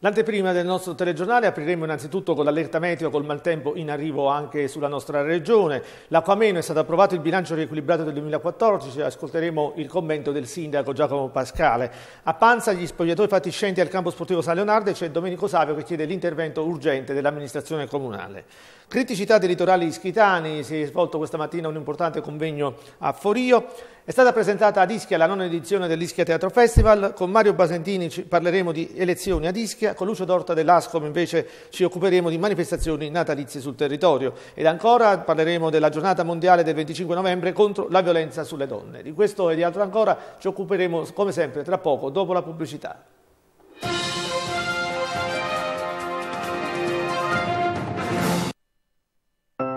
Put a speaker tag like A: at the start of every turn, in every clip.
A: L'anteprima del nostro telegiornale apriremo innanzitutto con l'allerta meteo col maltempo in arrivo anche sulla nostra regione. L'Aquameno è stato approvato il bilancio riequilibrato del 2014, ascolteremo il commento del sindaco Giacomo Pascale. A Panza gli spogliatoi fatiscenti al campo sportivo San Leonardo c'è Domenico Savio che chiede l'intervento urgente dell'amministrazione comunale. Criticità dei litorali ischitani, si è svolto questa mattina un importante convegno a Forio è stata presentata ad Ischia la nona edizione dell'Ischia Teatro Festival, con Mario Basentini parleremo di elezioni ad Ischia, con Lucio Dorta dell'Ascom invece ci occuperemo di manifestazioni natalizie sul territorio ed ancora parleremo della giornata mondiale del 25 novembre contro la violenza sulle donne. Di questo e di altro ancora ci occuperemo come sempre tra poco dopo la pubblicità.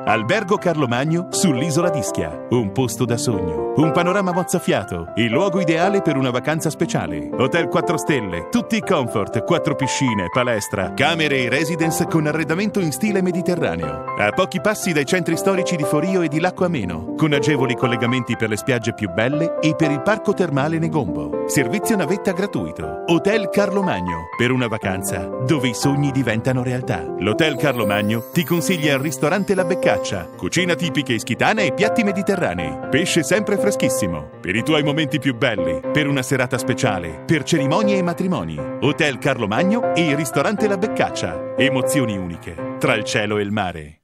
B: Albergo Carlo Magno sull'isola d'Ischia, un posto da sogno. Un panorama mozzafiato, il luogo ideale per una vacanza speciale. Hotel 4 stelle, tutti i comfort, 4 piscine, palestra, camere e residence con arredamento in stile mediterraneo. A pochi passi dai centri storici di Forio e di Lacco Ameno, con agevoli collegamenti per le spiagge più belle e per il parco termale Negombo. Servizio navetta gratuito. Hotel Carlo Magno, per una vacanza dove i sogni diventano realtà. L'Hotel Carlo Magno ti consiglia il ristorante La Beccaccia, cucina tipica ischitana e piatti mediterranei. Pesce sempre freschissimo. Per i tuoi momenti più belli, per una serata speciale, per cerimonie e matrimoni. Hotel Carlo Magno e il ristorante La Beccaccia. Emozioni uniche, tra il cielo e il mare.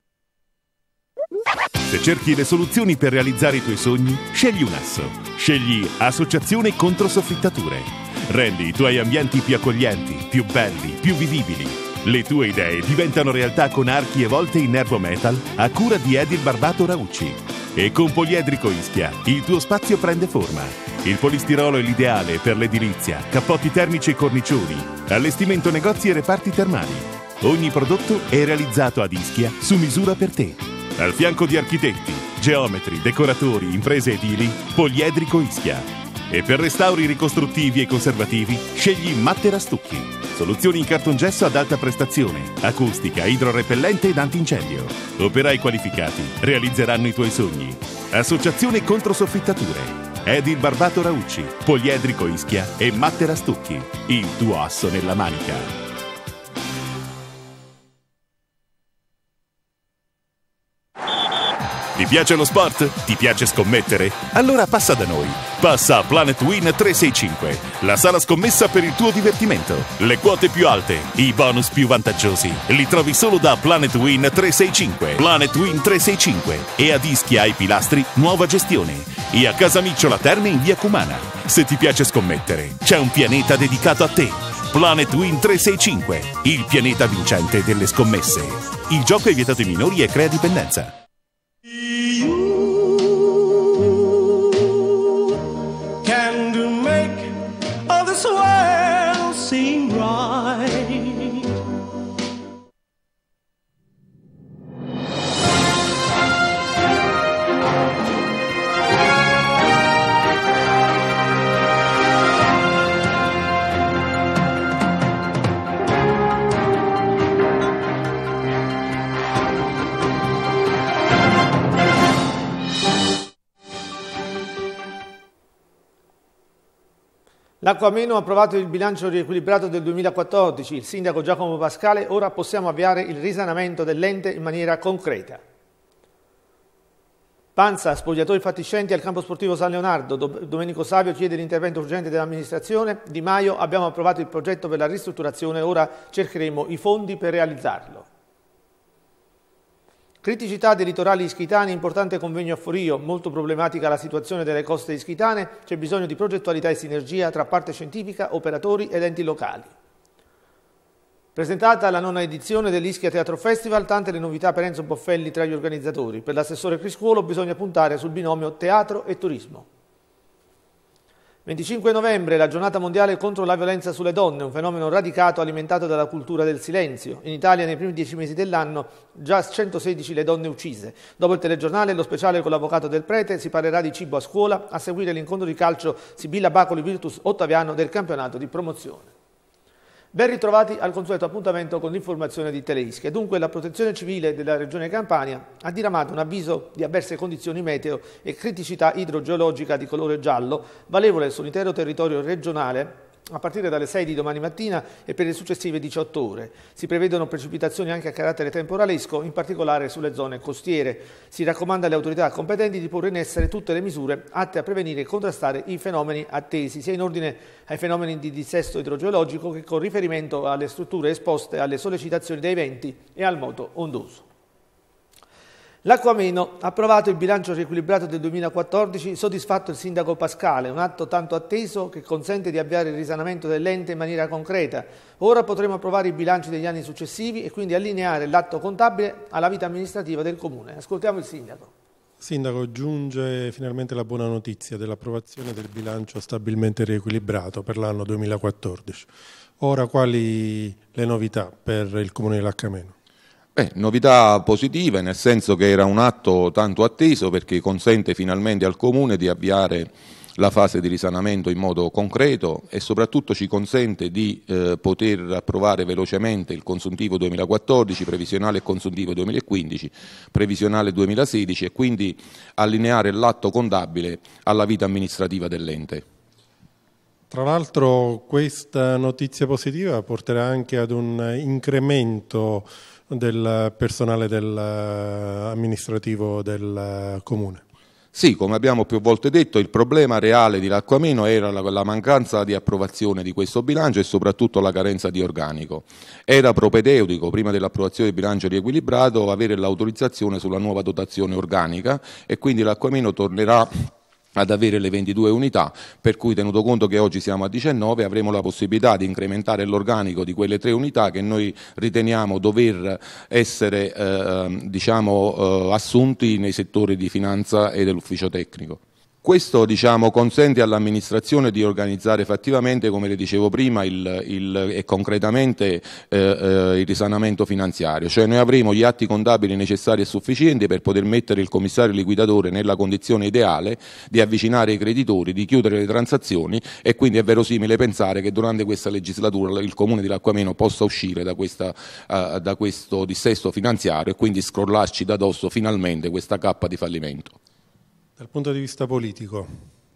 B: Se cerchi le soluzioni per realizzare i tuoi sogni, scegli un asso. Scegli Associazione contro soffittature. Rendi i tuoi ambienti più accoglienti, più belli, più vivibili. Le tue idee diventano realtà con archi e volte in erbo metal a cura di Edil Barbato Raucci. E con Poliedrico Ischia il tuo spazio prende forma. Il polistirolo è l'ideale per l'edilizia, cappotti termici e cornicioni, allestimento negozi e reparti termali. Ogni prodotto è realizzato ad Ischia su misura per te. Al fianco di architetti, geometri, decoratori, imprese edili, Poliedrico Ischia e per restauri ricostruttivi e conservativi scegli Mattera Stucchi. Soluzioni in cartongesso ad alta prestazione, acustica, idrorepellente ed antincendio. Operai qualificati realizzeranno i tuoi sogni. Associazione contro soffittature. Edil Barbato Raucci, Poliedrico Ischia e Mattera Stucchi. Il tuo asso nella manica. piace lo sport? Ti piace scommettere? Allora passa da noi. Passa a Planet Win 365, la sala scommessa per il tuo divertimento. Le quote più alte, i bonus più vantaggiosi, li trovi solo da Planet Win 365. Planet Win 365 e a dischi ai pilastri, nuova gestione. E a Casa Micciola Terme in via Cumana. Se ti piace scommettere, c'è un pianeta dedicato a te. Planet Win 365, il pianeta vincente delle scommesse. Il gioco è vietato ai minori e crea dipendenza.
A: L'Acquameno ha approvato il bilancio riequilibrato del 2014. Il sindaco Giacomo Pascale ora possiamo avviare il risanamento dell'ente in maniera concreta. Panza, spogliatoi fatiscenti al campo sportivo San Leonardo. Domenico Savio chiede l'intervento urgente dell'amministrazione. Di Maio abbiamo approvato il progetto per la ristrutturazione, ora cercheremo i fondi per realizzarlo. Criticità dei litorali ischitani, importante convegno a Forio, molto problematica la situazione delle coste ischitane, c'è bisogno di progettualità e sinergia tra parte scientifica, operatori ed enti locali. Presentata la nona edizione dell'Ischia Teatro Festival, tante le novità per Enzo Boffelli tra gli organizzatori. Per l'assessore Criscuolo bisogna puntare sul binomio teatro e turismo. 25 novembre, la giornata mondiale contro la violenza sulle donne, un fenomeno radicato alimentato dalla cultura del silenzio. In Italia nei primi dieci mesi dell'anno già 116 le donne uccise. Dopo il telegiornale e lo speciale con l'avvocato del prete si parlerà di cibo a scuola a seguire l'incontro di calcio Sibilla Bacoli Virtus Ottaviano del campionato di promozione. Ben ritrovati al consueto appuntamento con l'informazione di Telerische. Dunque la protezione civile della regione Campania ha diramato un avviso di avverse condizioni meteo e criticità idrogeologica di colore giallo valevole sull'intero territorio regionale a partire dalle 6 di domani mattina e per le successive 18 ore. Si prevedono precipitazioni anche a carattere temporalesco, in particolare sulle zone costiere. Si raccomanda alle autorità competenti di porre in essere tutte le misure atte a prevenire e contrastare i fenomeni attesi, sia in ordine ai fenomeni di dissesto idrogeologico che con riferimento alle strutture esposte alle sollecitazioni dei venti e al moto ondoso. L'Aquameno, approvato il bilancio riequilibrato del 2014, soddisfatto il sindaco Pascale, un atto tanto atteso che consente di avviare il risanamento dell'ente in maniera concreta. Ora potremo approvare i bilanci degli anni successivi e quindi allineare l'atto contabile alla vita amministrativa del Comune. Ascoltiamo il sindaco.
C: Sindaco, giunge finalmente la buona notizia dell'approvazione del bilancio stabilmente riequilibrato per l'anno 2014. Ora quali le novità per il Comune di Laccameno?
D: Beh, novità positiva nel senso che era un atto tanto atteso perché consente finalmente al Comune di avviare la fase di risanamento in modo concreto e soprattutto ci consente di eh, poter approvare velocemente il consuntivo 2014, previsionale e consuntivo 2015, previsionale 2016 e quindi allineare l'atto contabile alla vita amministrativa dell'ente.
C: Tra l'altro questa notizia positiva porterà anche ad un incremento del personale del, eh, amministrativo del eh, comune.
D: Sì, come abbiamo più volte detto, il problema reale di Lacquameno era la, mancanza di approvazione di questo bilancio e soprattutto la carenza di organico. Era propedeutico, prima dell'approvazione del bilancio riequilibrato, avere l'autorizzazione sulla nuova dotazione organica e quindi Lacquameno tornerà ad avere le 22 unità, per cui tenuto conto che oggi siamo a 19 avremo la possibilità di incrementare l'organico di quelle tre unità che noi riteniamo dover essere eh, ehm, diciamo, eh, assunti nei settori di finanza e dell'ufficio tecnico. Questo diciamo, consente all'amministrazione di organizzare fattivamente, come le dicevo prima, il, il, e concretamente eh, eh, il risanamento finanziario, cioè noi avremo gli atti contabili necessari e sufficienti per poter mettere il commissario liquidatore nella condizione ideale di avvicinare i creditori, di chiudere le transazioni e quindi è verosimile pensare che durante questa legislatura il comune di Lacquameno possa uscire da, questa, eh, da questo dissesto finanziario e quindi scrollarci da dosso finalmente questa cappa di fallimento.
C: Dal punto di vista politico,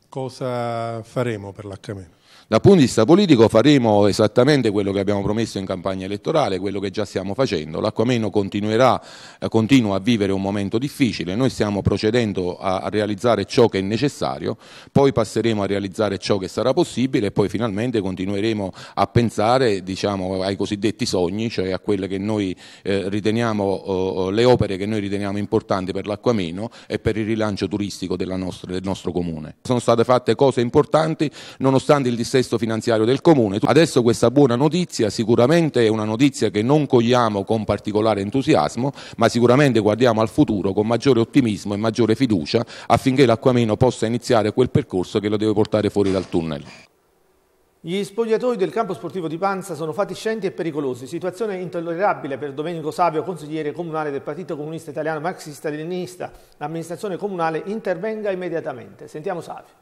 C: cosa faremo per l'H-?
D: Dal punto di vista politico faremo esattamente quello che abbiamo promesso in campagna elettorale, quello che già stiamo facendo. L'Acquameno continuerà, eh, continua a vivere un momento difficile, noi stiamo procedendo a realizzare ciò che è necessario, poi passeremo a realizzare ciò che sarà possibile e poi finalmente continueremo a pensare diciamo, ai cosiddetti sogni, cioè a quelle che noi eh, riteniamo, le opere che noi riteniamo importanti per l'Acquameno e per il rilancio turistico nostra, del nostro comune. Sono state fatte cose importanti nonostante il dissenso contesto finanziario del Comune. Adesso questa buona notizia sicuramente è una notizia che non cogliamo con particolare entusiasmo, ma sicuramente guardiamo al futuro con maggiore ottimismo e maggiore fiducia affinché l'Acquameno possa iniziare quel percorso che lo deve portare fuori dal tunnel.
A: Gli spogliatoi del campo sportivo di Panza sono fatiscenti e pericolosi, situazione intollerabile per Domenico Savio, consigliere comunale del Partito Comunista Italiano Marxista-Leninista. L'amministrazione comunale intervenga immediatamente. Sentiamo Savio.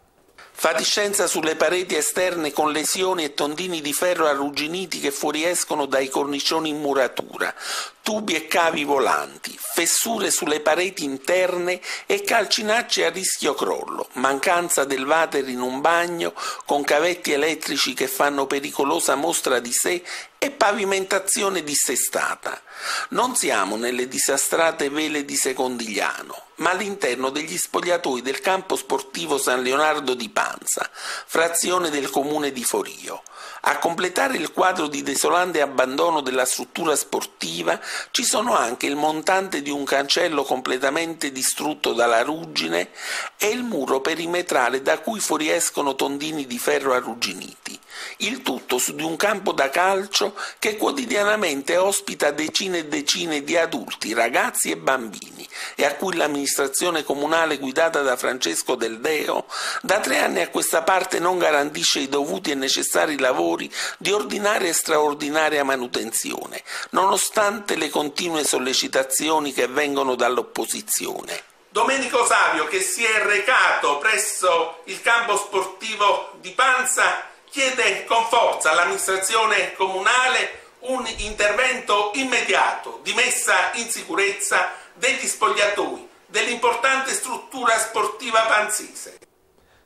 E: Fatiscenza sulle pareti esterne con lesioni e tondini di ferro arrugginiti che fuoriescono dai cornicioni in muratura, tubi e cavi volanti, fessure sulle pareti interne e calcinacce a rischio crollo, mancanza del water in un bagno con cavetti elettrici che fanno pericolosa mostra di sé e pavimentazione dissestata. Non siamo nelle disastrate vele di Secondigliano, ma all'interno degli spogliatoi del campo sportivo San Leonardo di Panza, frazione del comune di Forio. A completare il quadro di desolante abbandono della struttura sportiva ci sono anche il montante di un cancello completamente distrutto dalla ruggine e il muro perimetrale da cui fuoriescono tondini di ferro arrugginiti. Il tutto su di un campo da calcio che quotidianamente ospita decine e decine di adulti, ragazzi e bambini e a cui l'amministrazione comunale guidata da Francesco Del Deo da tre anni a questa parte non garantisce i dovuti e necessari lavori di ordinaria e straordinaria manutenzione, nonostante le continue sollecitazioni che vengono dall'opposizione. Domenico Savio che si è recato presso il campo sportivo di Panza chiede con forza all'amministrazione comunale un intervento immediato di messa in sicurezza degli spogliatoi dell'importante struttura sportiva panzise.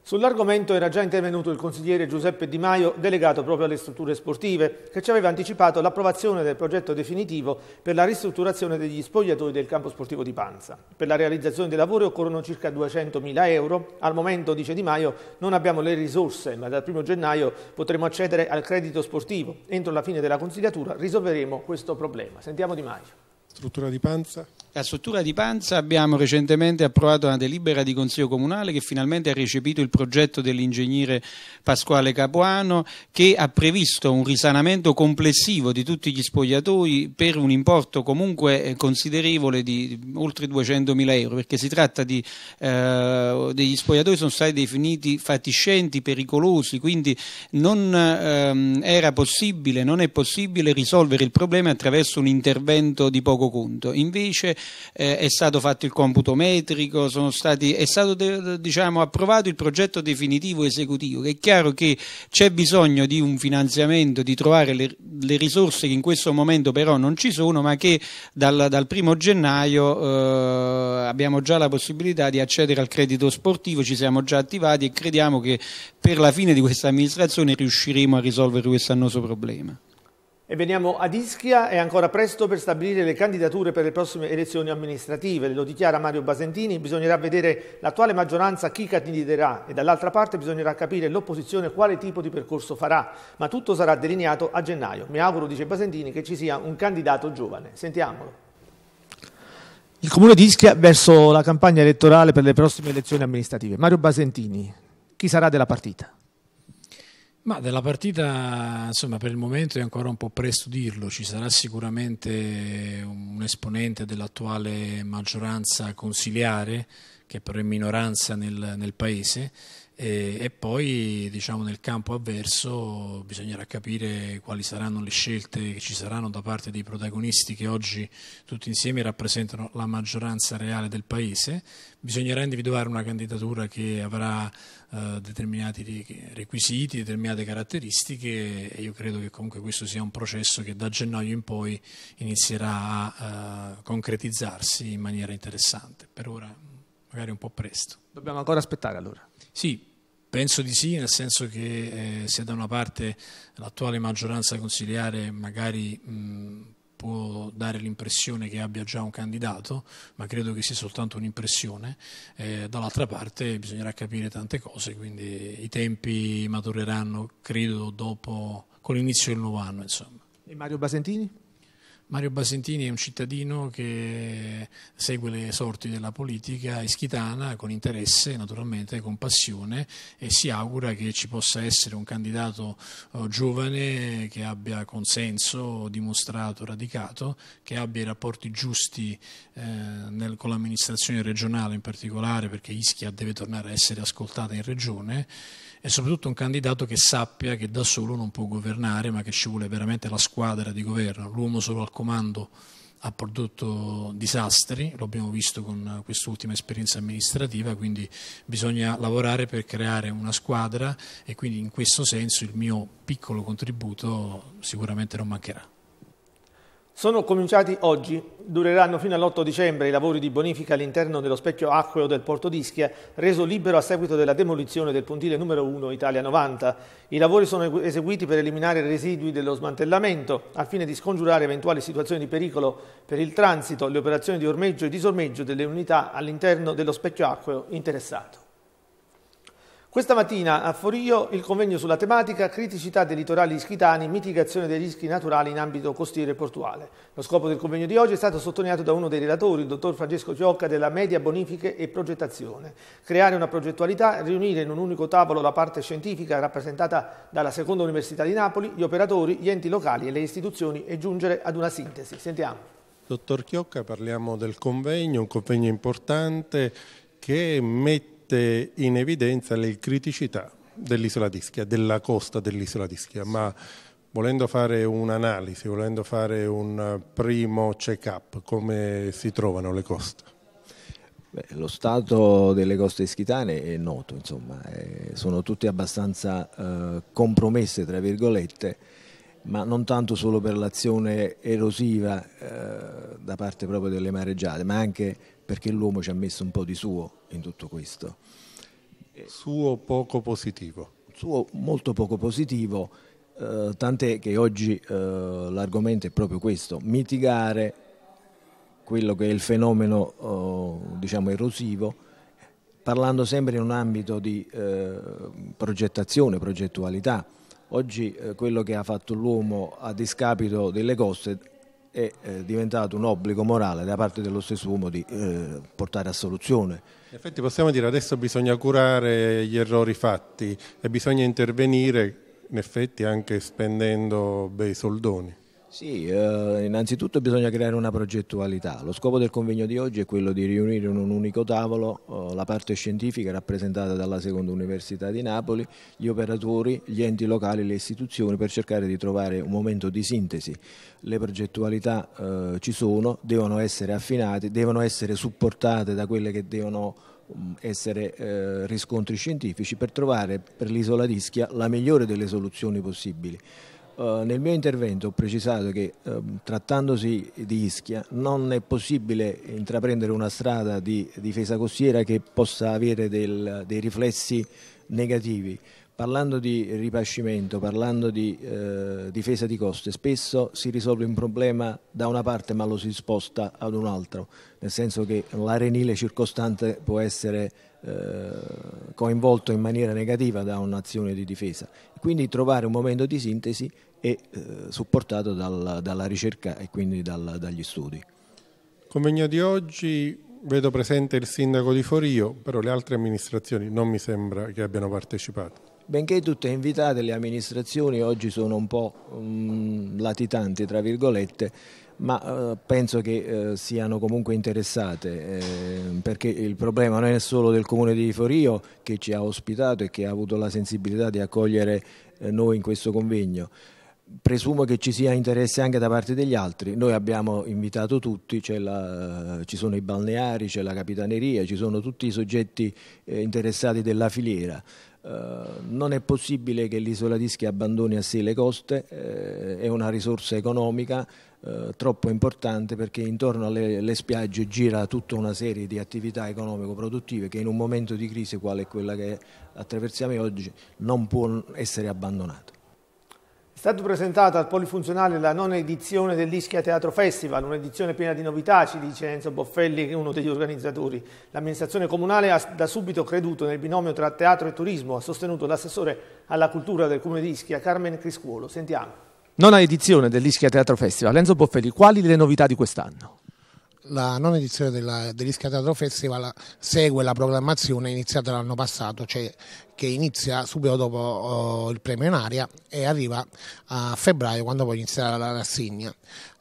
A: Sull'argomento era già intervenuto il consigliere Giuseppe Di Maio, delegato proprio alle strutture sportive, che ci aveva anticipato l'approvazione del progetto definitivo per la ristrutturazione degli spogliatoi del campo sportivo di Panza. Per la realizzazione dei lavori occorrono circa 200.000 euro. Al momento, dice Di Maio, non abbiamo le risorse, ma dal 1 gennaio potremo accedere al credito sportivo. Entro la fine della consigliatura risolveremo questo problema. Sentiamo Di Maio.
F: Struttura di Panza, la struttura di Panza abbiamo recentemente approvato una delibera di Consiglio Comunale che finalmente ha recepito il progetto dell'ingegnere Pasquale Capuano che ha previsto un risanamento complessivo di tutti gli spogliatoi per un importo comunque eh, considerevole di oltre 200 mila euro perché si tratta di eh, degli spogliatoi sono stati definiti fatiscenti, pericolosi, quindi non ehm, era possibile, non è possibile risolvere il problema attraverso un intervento di poco conto. Invece eh, è stato fatto il computo metrico, stati, è stato diciamo, approvato il progetto definitivo esecutivo. È chiaro che c'è bisogno di un finanziamento, di trovare le, le, risorse che in questo momento però non ci sono, ma che dal, dal primo gennaio eh, abbiamo già la possibilità di accedere al credito sportivo, ci siamo già attivati e crediamo che per la fine di questa amministrazione riusciremo a risolvere questo annoso problema.
A: E veniamo ad Ischia, è ancora presto per stabilire le candidature per le prossime elezioni amministrative, lo dichiara Mario Basentini, bisognerà vedere l'attuale maggioranza chi candiderà e dall'altra parte bisognerà capire l'opposizione quale tipo di percorso farà, ma tutto sarà delineato a gennaio. Mi auguro, dice Basentini, che ci sia un candidato giovane. Sentiamolo. Il comune di Ischia verso la campagna elettorale per le prossime elezioni amministrative. Mario Basentini, chi sarà della partita?
G: Ma della partita, insomma, per il momento è ancora un po' presto dirlo, ci sarà sicuramente un esponente dell'attuale maggioranza consiliare, che però è minoranza nel, nel paese, e, e poi diciamo, nel campo avverso bisognerà capire quali saranno le scelte che ci saranno da parte dei protagonisti che oggi tutti insieme rappresentano la maggioranza reale del Paese, bisognerà individuare una candidatura che avrà eh, determinati requisiti, determinate caratteristiche e io credo che comunque questo sia un processo che da gennaio in poi inizierà a eh, concretizzarsi in maniera interessante. Per ora magari un po' presto. Dobbiamo ancora aspettare allora. Sì, Penso di sì, nel senso che eh, se da una parte l'attuale maggioranza consiliare magari mh, può dare l'impressione che abbia già un candidato, ma credo che sia soltanto un'impressione, eh, dall'altra parte bisognerà capire tante cose, quindi i tempi matureranno, credo, dopo, con l'inizio del nuovo anno. Insomma. E Mario Basentini? Mario Basentini è un cittadino che segue le sorti della politica ischitana con interesse, naturalmente con passione e si augura che ci possa essere un candidato eh, giovane che abbia consenso dimostrato, radicato, che abbia i rapporti giusti eh, nel, con l'amministrazione regionale in particolare perché Ischia deve tornare a essere ascoltata in regione e soprattutto un candidato che sappia che da solo non può governare, ma che ci vuole veramente la squadra di governo. L'uomo solo al comando ha prodotto disastri, lo abbiamo visto con quest'ultima esperienza amministrativa, quindi bisogna lavorare per creare una squadra e quindi in questo senso il mio piccolo contributo sicuramente non mancherà.
A: Sono cominciati oggi, dureranno fino all'8 dicembre i lavori di bonifica all'interno dello specchio acqueo del Porto d'Ischia, reso libero a seguito della demolizione del pontile numero 1 Italia 90. I lavori sono eseguiti per eliminare i residui dello smantellamento, al fine di scongiurare eventuali situazioni di pericolo per il transito, le operazioni di ormeggio e disormeggio delle unità all'interno dello specchio acqueo interessato. Questa mattina a Forio il convegno sulla tematica Criticità dei litorali ischitani, mitigazione dei rischi naturali in ambito costiero e portuale. Lo scopo del convegno di oggi è stato sottolineato da uno dei relatori, il dottor Francesco Ciocca della Media Bonifiche e Progettazione. Creare una progettualità, riunire in un unico tavolo la parte scientifica rappresentata dalla Seconda Università di Napoli, gli operatori, gli enti locali e le istituzioni e giungere ad una sintesi. Sentiamo.
C: Dottor Chiocca, parliamo del convegno, un convegno importante che mette mette in evidenza le criticità dell'isola di Ischia, della costa dell'isola di Ischia, ma volendo fare un'analisi, volendo fare un primo check-up, come si trovano le coste? Beh, lo stato
H: delle coste ischitane è noto, insomma, eh, sono tutte abbastanza eh, compromesse, tra virgolette, ma non tanto solo per l'azione erosiva eh, da parte proprio delle mareggiate, ma anche perché l'uomo ci ha messo un po' di suo in tutto questo. Eh, suo poco positivo. Suo molto poco positivo, eh, tant'è che oggi eh, l'argomento è proprio questo, mitigare quello che è il fenomeno eh, diciamo erosivo, parlando sempre in un ambito di eh, progettazione, progettualità. Oggi eh, quello che ha fatto l'uomo a discapito delle coste è eh, diventato un obbligo morale da parte dello stesso uomo di eh, portare a soluzione.
B: In effetti
C: possiamo dire adesso bisogna curare gli errori fatti e bisogna intervenire
H: in effetti anche spendendo bei soldoni. Sì, eh, innanzitutto bisogna creare una progettualità. Lo scopo del convegno di oggi è quello di riunire in un unico tavolo eh, la parte scientifica rappresentata dalla Seconda Università di Napoli, gli operatori, gli enti locali, le istituzioni per cercare di trovare un momento di sintesi. Le progettualità eh, ci sono, devono essere affinate, devono essere supportate da quelle che devono mm, essere eh, riscontri scientifici per trovare per l'isola d'Ischia la migliore delle soluzioni possibili. Eh, nel mio intervento ho precisato che ehm, trattandosi di Ischia non è possibile intraprendere una strada di difesa costiera che possa avere del, dei riflessi negativi Parlando di ripascimento, parlando di eh, difesa di coste, spesso si risolve un problema da una parte ma lo si sposta ad un altro, nel senso che l'arenile circostante può essere eh, coinvolto in maniera negativa da un'azione di difesa. Quindi trovare un momento di sintesi è eh, supportato dal, dalla ricerca e quindi dal, dagli studi.
C: Convegno di oggi vedo presente il sindaco di Forio, però le altre amministrazioni non mi sembra che abbiano partecipato
H: benché tutte invitate, le amministrazioni oggi sono un po' mh, mm, latitanti, tra virgolette, ma eh, penso che eh, siano comunque interessate, eh, perché il problema non è solo del Comune di Forio che ci ha ospitato e che ha avuto la sensibilità di accogliere eh, noi in questo convegno, presumo che ci sia interesse anche da parte degli altri. Noi abbiamo invitato tutti, la, eh, ci sono i balneari, c'è la capitaneria, ci sono tutti i soggetti eh, interessati della filiera. Eh, non è possibile che l'isola di Schia abbandoni a sé le coste, è una risorsa economica troppo importante perché intorno alle spiagge gira tutta una serie di attività economico-produttive che in un momento di crisi quale quella che attraversiamo oggi non può essere abbandonata.
A: È stata presentata al Polifunzionale la nona edizione dell'Ischia Teatro Festival, un'edizione piena di novità, ci dice Enzo Boffelli, uno degli organizzatori. L'amministrazione comunale ha da subito creduto nel binomio tra teatro e turismo, ha sostenuto l'assessore alla cultura del comune di Ischia, Carmen Criscuolo. Sentiamo. Nona edizione dell'Ischia Teatro Festival. Enzo Boffelli, quali le novità di quest'anno?
I: la nona edizione della, dell'Ischia Teatro Festival segue la programmazione iniziata l'anno passato, cioè che inizia subito dopo oh, il premio in aria e arriva a febbraio quando poi inizierà la rassegna.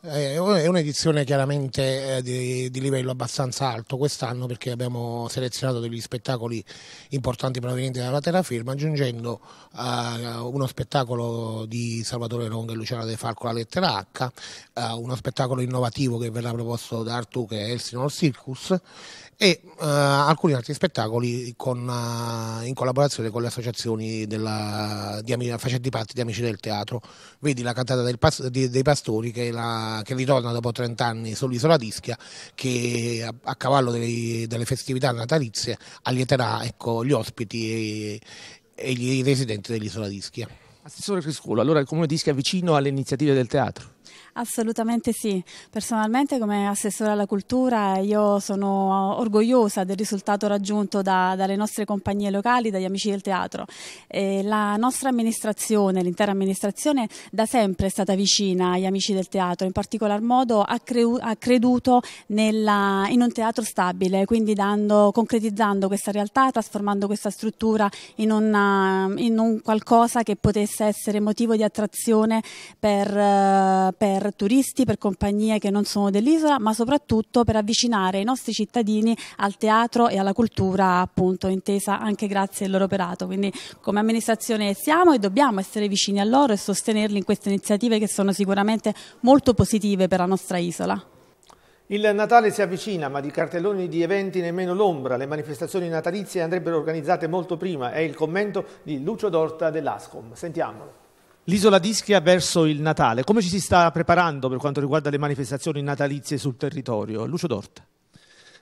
I: Eh, è un'edizione chiaramente eh, di, di, livello abbastanza alto quest'anno perché abbiamo selezionato degli spettacoli importanti provenienti dalla terraferma, aggiungendo uh, uno spettacolo di Salvatore Longa e Luciana De Falco, la lettera H, uh, uno spettacolo innovativo che verrà proposto da Artù che è Elsinore Circus e uh, alcuni altri spettacoli con, uh, in collaborazione con le associazioni della, di, amici, facenti parte di Amici del Teatro. Vedi la cantata Pas, di, dei Pastori che, la, che, ritorna dopo 30 anni sull'isola d'Ischia che a, a cavallo dei, delle festività natalizie allieterà ecco, gli ospiti e, e i residenti dell'isola d'Ischia.
A: Assessore Crisculo, allora il comune di Ischia è vicino alle iniziative del teatro?
J: Assolutamente sì, personalmente come assessore alla cultura io sono orgogliosa del risultato raggiunto da, dalle nostre compagnie locali, dagli amici del teatro. E la nostra amministrazione, l'intera amministrazione da sempre è stata vicina agli amici del teatro, in particolar modo ha, ha creduto nella, in un teatro stabile, quindi dando, concretizzando questa realtà, trasformando questa struttura in, una, in un qualcosa che potesse essere motivo di attrazione per, per per turisti, per compagnie che non sono dell'isola, ma soprattutto per avvicinare i nostri cittadini al teatro e alla cultura, appunto, intesa anche grazie al loro operato. Quindi come amministrazione siamo e dobbiamo essere vicini a loro e sostenerli in queste iniziative che sono sicuramente molto positive per la nostra isola.
A: Il Natale si avvicina, ma di cartelloni di eventi nemmeno l'ombra. Le manifestazioni natalizie andrebbero organizzate molto prima, è il commento di Lucio Dorta dell'Ascom. Sentiamolo. L'isola d'Ischia verso il Natale, come ci si sta preparando per quanto riguarda le manifestazioni natalizie sul territorio? Lucio Dorta.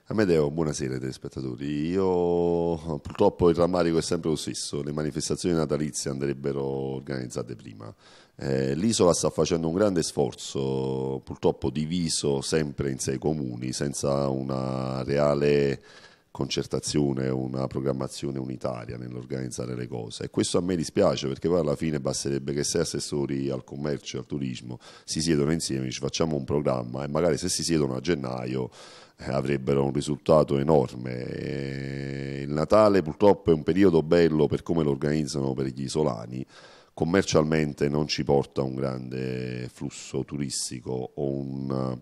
K: Amedeo, buonasera telespettatori. Io purtroppo il rammarico è sempre lo stesso, le manifestazioni natalizie andrebbero organizzate prima. Eh, L'isola sta facendo un grande sforzo, purtroppo diviso sempre in sei comuni, senza una reale concertazione, una programmazione unitaria nell'organizzare le cose e questo a me dispiace perché poi alla fine basterebbe che sei assessori al commercio e al turismo si siedono insieme, dice, facciamo un programma e magari se si siedono a gennaio eh, avrebbero un risultato enorme. Il Natale purtroppo è un periodo bello per come lo organizzano per gli isolani commercialmente non ci porta un grande flusso turistico o un,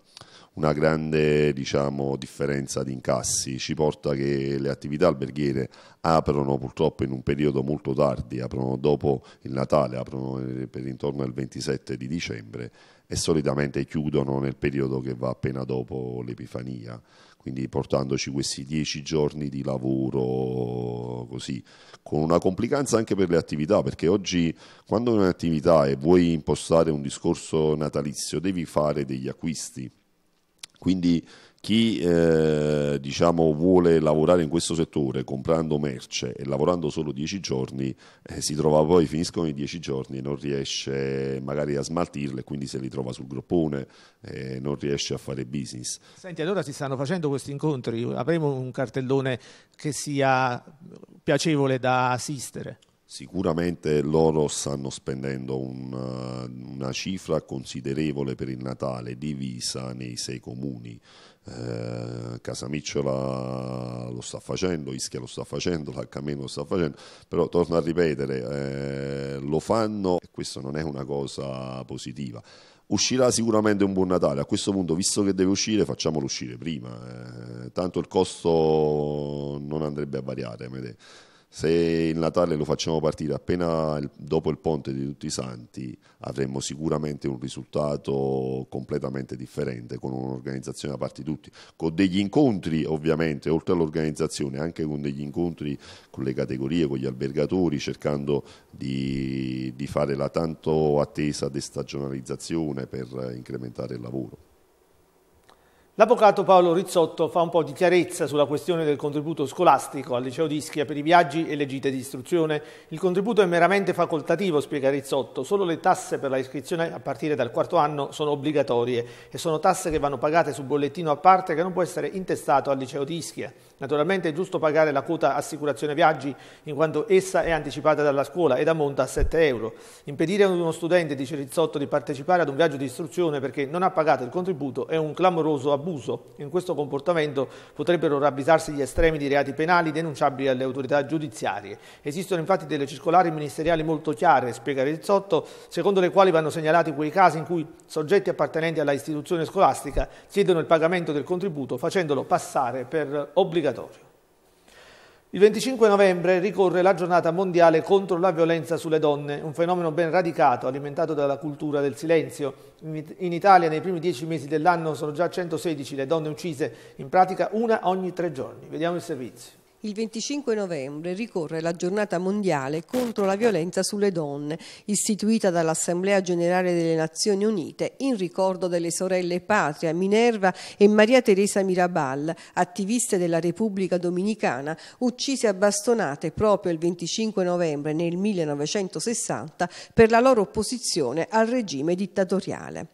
K: una grande diciamo, differenza di incassi, ci porta che le attività alberghiere aprono purtroppo in un periodo molto tardi, aprono dopo il Natale, aprono eh, per intorno al 27 di dicembre e solitamente chiudono nel periodo che va appena dopo l'Epifania quindi portandoci questi dieci giorni di lavoro così, con una complicanza anche per le attività, perché oggi quando hai un'attività e vuoi impostare un discorso natalizio devi fare degli acquisti, quindi chi eh, diciamo, vuole lavorare in questo settore comprando merce e lavorando solo 10 giorni eh, si trova poi, finiscono i 10 giorni e non riesce magari a smaltirle, quindi se li trova sul groppone eh, non riesce a fare business.
A: Senti, allora si stanno facendo questi incontri, avremo un cartellone che sia piacevole da assistere?
K: Sicuramente loro stanno spendendo un, una cifra considerevole per il Natale divisa nei sei comuni eh, Casamicciola lo sta facendo, Ischia lo sta facendo, l'H-Meno lo sta facendo, però torno a ripetere, eh, lo fanno e questo non è una cosa positiva. Uscirà sicuramente un buon Natale, a questo punto visto che deve uscire facciamolo uscire prima, eh, tanto il costo non andrebbe a variare se il Natale lo facciamo partire appena il, dopo il ponte di tutti i santi avremmo sicuramente un risultato completamente differente con un'organizzazione da parte di tutti con degli incontri ovviamente oltre all'organizzazione anche con degli incontri con le categorie con gli albergatori cercando di, di fare la tanto attesa destagionalizzazione per incrementare il lavoro
A: L'avvocato Paolo Rizzotto fa un po' di chiarezza sulla questione del contributo scolastico al liceo di Ischia per i viaggi e le gite di istruzione. Il contributo è meramente facoltativo, spiega Rizzotto, solo le tasse per la iscrizione a partire dal quarto anno sono obbligatorie e sono tasse che vanno pagate su bollettino a parte che non può essere intestato al liceo di Ischia. Naturalmente è giusto pagare la quota assicurazione viaggi in quanto essa è anticipata dalla scuola ed ammonta a 7 euro. Impedire ad uno studente dice Rizzotto, di partecipare ad un viaggio di istruzione perché non ha pagato il contributo è un clamoroso abuso. In questo comportamento potrebbero ravvisarsi gli estremi di reati penali denunciabili alle autorità giudiziarie. Esistono infatti delle circolari ministeriali molto chiare, spiega Rizzotto, secondo le quali vanno segnalati quei casi in cui soggetti appartenenti alla istituzione scolastica chiedono il pagamento del contributo facendolo passare per obbligazione obbligatorio. Il 25 novembre ricorre la giornata mondiale contro la violenza sulle donne, un fenomeno ben radicato, alimentato dalla cultura del silenzio. In Italia nei primi dieci mesi dell'anno sono già 116 le donne uccise, in pratica una ogni tre giorni. Vediamo il servizio.
J: Il 25 novembre ricorre la giornata mondiale contro la violenza sulle donne, istituita dall'Assemblea Generale delle Nazioni Unite in ricordo delle sorelle Patria, Minerva e Maria Teresa Mirabal, attiviste della Repubblica Dominicana, uccise a bastonate proprio il 25 novembre nel 1960 per la loro opposizione al regime dittatoriale.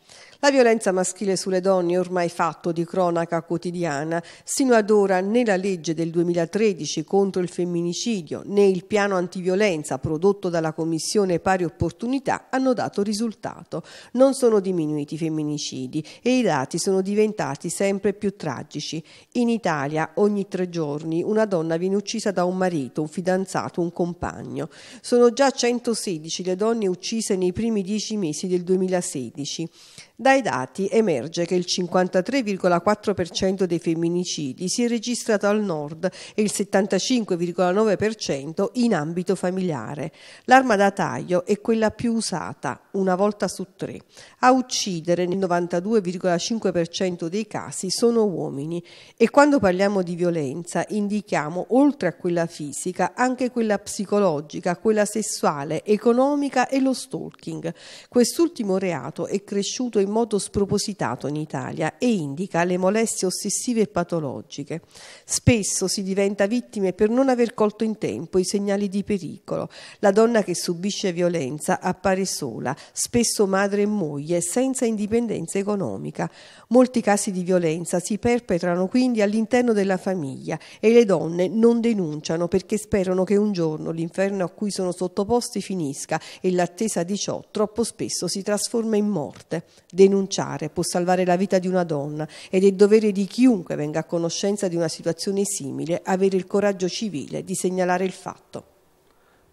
J: La violenza maschile sulle donne è ormai fatto di cronaca quotidiana. Sino ad ora né la legge del 2013 contro il femminicidio né il piano antiviolenza prodotto dalla Commissione Pari Opportunità hanno dato risultato. Non sono diminuiti i femminicidi e i dati sono diventati sempre più tragici. In Italia ogni tre giorni una donna viene uccisa da un marito, un fidanzato, un compagno. Sono già 116 le donne uccise nei primi dieci mesi del 2016. Dai dati emerge che il 53,4% dei femminicidi si è registrato al nord e il 75,9% in ambito familiare. L'arma da taglio è quella più usata, una volta su tre. A uccidere nel 92,5% dei casi sono uomini e quando parliamo di violenza indichiamo oltre a quella fisica anche quella psicologica, quella sessuale, economica e lo stalking. Quest'ultimo reato è cresciuto in modo spropositato in Italia e indica le molestie ossessive e patologiche. Spesso si diventa vittime per non aver colto in tempo i segnali di pericolo. La donna che subisce violenza appare sola, spesso madre e moglie, senza indipendenza economica. Molti casi di violenza si perpetrano quindi all'interno della famiglia e le donne non denunciano perché sperano che un giorno l'inferno a cui sono sottoposti finisca e l'attesa di ciò troppo spesso si trasforma in morte. Denunciare può salvare la vita di una donna ed è dovere di chiunque venga a conoscenza di una situazione simile avere il coraggio civile di segnalare il fatto.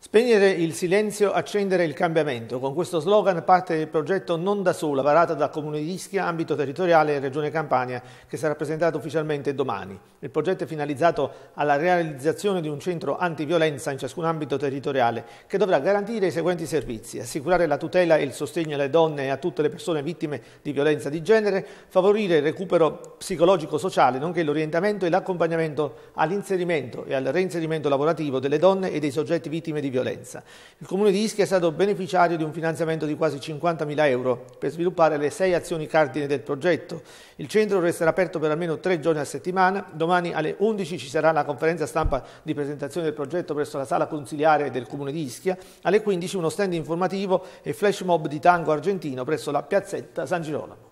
A: Spegnere il silenzio, accendere il cambiamento. Con questo slogan parte il progetto Non da sola, varato dal Comune di Ischia, ambito territoriale e Regione Campania, che sarà presentato ufficialmente domani. Il progetto è finalizzato alla realizzazione di un centro antiviolenza in ciascun ambito territoriale, che dovrà garantire i seguenti servizi, assicurare la tutela e il sostegno alle donne e a tutte le persone vittime di violenza di genere, favorire il recupero psicologico-sociale, nonché l'orientamento e l'accompagnamento all'inserimento e al reinserimento lavorativo delle donne e dei soggetti vittime di violenza violenza. Il comune di Ischia è stato beneficiario di un finanziamento di quasi 50.000 euro per sviluppare le sei azioni cardine del progetto. Il centro resterà aperto per almeno tre giorni a settimana. Domani alle 11 ci sarà la conferenza stampa di presentazione del progetto presso la sala consiliare del comune di Ischia. Alle 15 uno stand informativo e flash mob di tango argentino presso la piazzetta San Girolamo.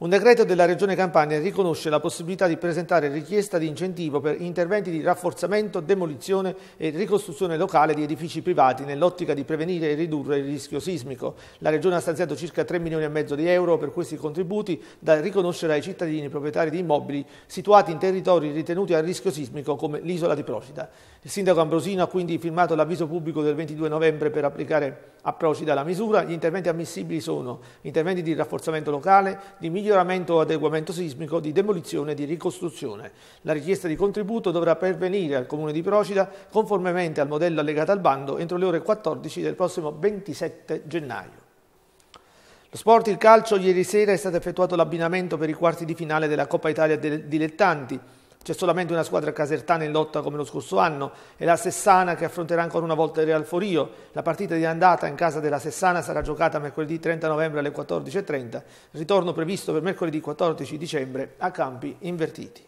A: Un decreto della Regione Campania riconosce la possibilità di presentare richiesta di incentivo per interventi di rafforzamento, demolizione e ricostruzione locale di edifici privati nell'ottica di prevenire e ridurre il rischio sismico. La Regione ha stanziato circa 3 milioni e mezzo di euro per questi contributi da riconoscere ai cittadini proprietari di immobili situati in territori ritenuti a rischio sismico come l'isola di Procida. Il sindaco Ambrosino ha quindi firmato l'avviso pubblico del 22 novembre per applicare a Procida la misura. Gli interventi ammissibili sono interventi di rafforzamento locale, di miglioramento miglioramento o adeguamento sismico, di demolizione e di ricostruzione. La richiesta di contributo dovrà pervenire al Comune di Procida conformemente al modello allegato al bando entro le ore 14 del prossimo 27 gennaio. Lo sport, il calcio, ieri sera è stato effettuato l'abbinamento per i quarti di finale della Coppa Italia dilettanti. C'è solamente una squadra casertana in lotta come lo scorso anno è la Sessana che affronterà ancora una volta il Real Forio. La partita di andata in casa della Sessana sarà giocata mercoledì 30 novembre alle 14.30, ritorno previsto per mercoledì 14 dicembre a campi invertiti.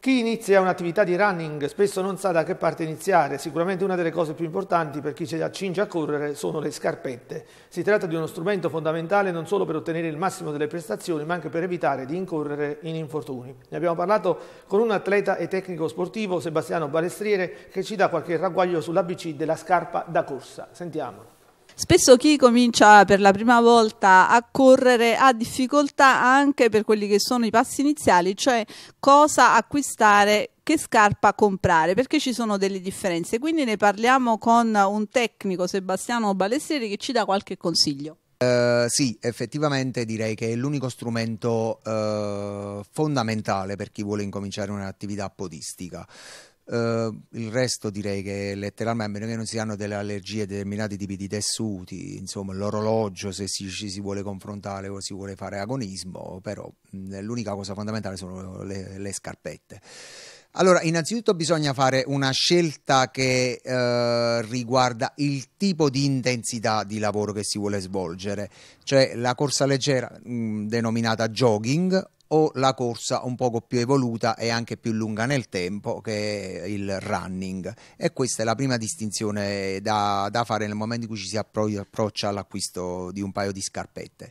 A: Chi inizia un'attività di running spesso non sa da che parte iniziare, sicuramente una delle cose più importanti per chi si accinge a correre sono le scarpette. Si tratta di uno strumento fondamentale non solo per ottenere il massimo delle prestazioni ma anche per evitare di incorrere in infortuni. Ne abbiamo parlato con un atleta e tecnico sportivo, Sebastiano Balestriere, che ci dà qualche ragguaglio sull'ABC della scarpa da corsa. Sentiamolo.
J: Spesso chi comincia per la prima volta a correre ha difficoltà anche per quelli che sono i passi iniziali, cioè cosa acquistare che scarpa comprare perché ci sono delle differenze quindi ne parliamo con un tecnico Sebastiano Balestieri che ci dà qualche consiglio
L: Uh, sì, effettivamente direi che è l'unico strumento uh, fondamentale per chi vuole incominciare un'attività podistica. Uh, il resto direi che letteralmente, a meno che non si hanno delle allergie a determinati tipi di tessuti, insomma l'orologio se ci si, vuole confrontare o si vuole fare agonismo, però mh, l'unica cosa fondamentale sono le, le, scarpette. Allora, innanzitutto bisogna fare una scelta che uh, riguarda il tipo di intensità di lavoro che si vuole svolgere, cioè la corsa leggera mh, denominata jogging o la corsa un poco più evoluta e anche più lunga nel tempo che è il running e questa è la prima distinzione da, da fare nel momento in cui ci si appro- approccia all'acquisto di un paio di scarpette.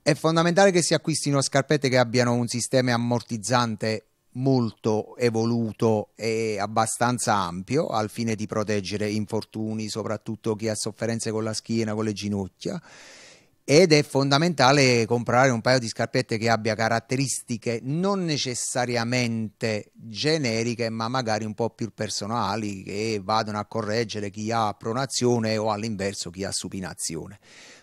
L: È fondamentale che si acquistino scarpette che abbiano un sistema ammortizzante molto evoluto e abbastanza ampio al fine di proteggere infortuni, soprattutto chi ha sofferenze con la schiena, con le ginocchia ed è fondamentale comprare un paio di scarpette che abbia caratteristiche non necessariamente generiche ma magari un po' più personali che vadano a correggere chi ha pronazione o all'inverso chi ha supinazione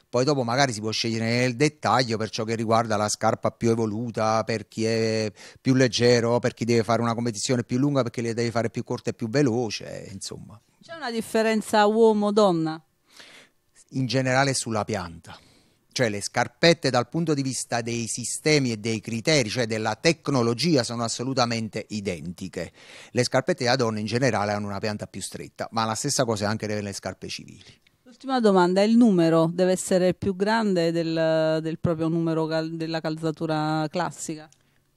L: poi dopo magari si può scegliere nel dettaglio per ciò che riguarda la scarpa più evoluta per chi è più leggero per chi deve fare una competizione più lunga perché le deve fare più corte e più veloce insomma
J: c'è una differenza uomo-donna?
L: in generale sulla pianta cioè le scarpette dal punto di vista dei sistemi e dei criteri, cioè della tecnologia, sono assolutamente identiche. Le scarpette da donna in generale hanno una pianta più stretta, ma la stessa cosa è anche nelle scarpe civili.
J: Ultima domanda, il numero deve essere più grande del, del proprio numero cal della calzatura classica?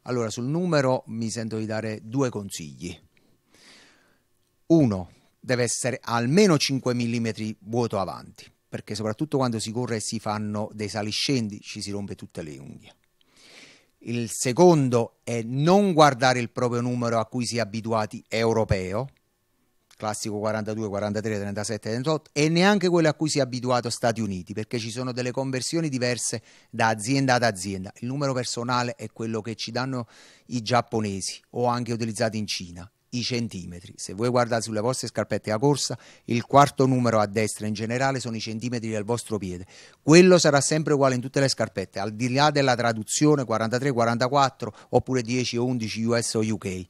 L: Allora, sul numero mi sento di dare due consigli. Uno, deve essere almeno 5 mm vuoto avanti perché soprattutto quando si corre e si fanno dei saliscendi ci si rompe tutte le unghie. Il secondo è non guardare il proprio numero a cui si è abituati europeo, classico 42, 43, 37, 38 e neanche quello a cui si è abituato Stati Uniti perché ci sono delle conversioni diverse da azienda ad azienda. Il numero personale è quello che ci danno i giapponesi o anche utilizzati in Cina i centimetri. Se voi guardate sulle vostre scarpette a corsa, il quarto numero a destra in generale sono i centimetri del vostro piede. Quello sarà sempre uguale in tutte le scarpette, al di là della traduzione 43, 44 oppure 10 o 11 US o UK.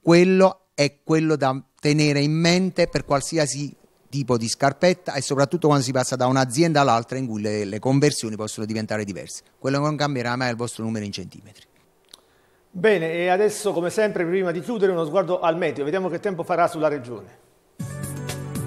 L: Quello è quello da tenere in mente per qualsiasi tipo di scarpetta e soprattutto quando si passa da un'azienda all'altra in cui le, le conversioni possono diventare diverse. Quello che non cambierà mai è il vostro numero in centimetri.
A: Bene, e adesso come sempre prima di chiudere uno sguardo al meteo, vediamo che tempo farà sulla regione.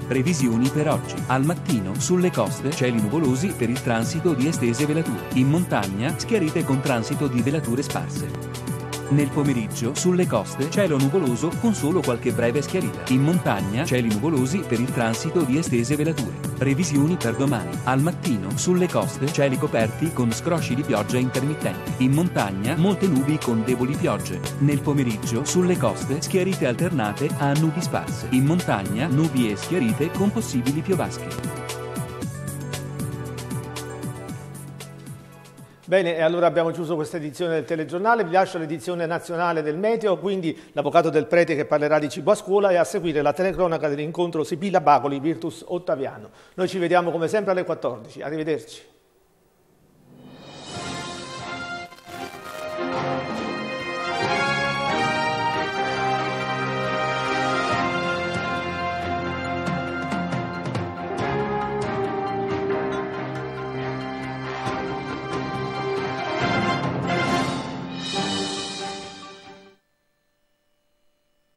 B: Previsioni per oggi. Al mattino, sulle coste, cieli nuvolosi per il transito di estese velature. In montagna, schiarite con transito di velature sparse. Nel pomeriggio, sulle coste, cielo nuvoloso con solo qualche breve schiarita. In montagna, cieli nuvolosi per il transito di estese velature. Previsioni per domani. Al mattino, sulle coste, cieli coperti con scrosci di pioggia intermittenti. In montagna, molte nubi con deboli piogge. Nel pomeriggio, sulle coste, schiarite alternate a nubi sparse. In montagna, nubi e schiarite con possibili piovasche.
A: Bene, e allora abbiamo chiuso questa edizione del telegiornale, vi lascio l'edizione nazionale del Meteo, quindi l'avvocato del prete che parlerà di cibo a scuola e a seguire la telecronaca dell'incontro Sibilla Bacoli Virtus Ottaviano. Noi ci vediamo come sempre alle 14, arrivederci.